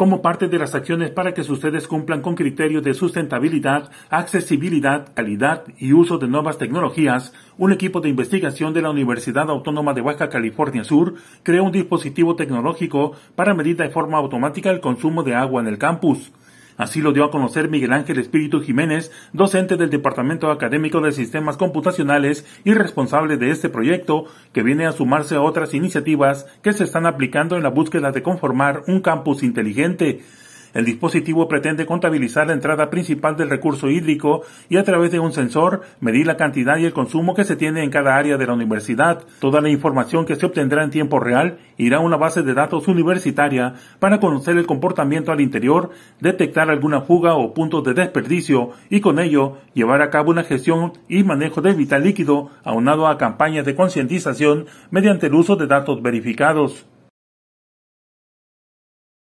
como parte de las acciones para que ustedes cumplan con criterios de sustentabilidad, accesibilidad, calidad y uso de nuevas tecnologías, un equipo de investigación de la Universidad Autónoma de Baja California Sur creó un dispositivo tecnológico para medir de forma automática el consumo de agua en el campus. Así lo dio a conocer Miguel Ángel Espíritu Jiménez, docente del Departamento Académico de Sistemas Computacionales y responsable de este proyecto, que viene a sumarse a otras iniciativas que se están aplicando en la búsqueda de conformar un campus inteligente. El dispositivo pretende contabilizar la entrada principal del recurso hídrico y a través de un sensor medir la cantidad y el consumo que se tiene en cada área de la universidad. Toda la información que se obtendrá en tiempo real irá a una base de datos universitaria para conocer el comportamiento al interior, detectar alguna fuga o puntos de desperdicio y con ello llevar a cabo una gestión y manejo del vital líquido aunado a campañas de concientización mediante el uso de datos verificados.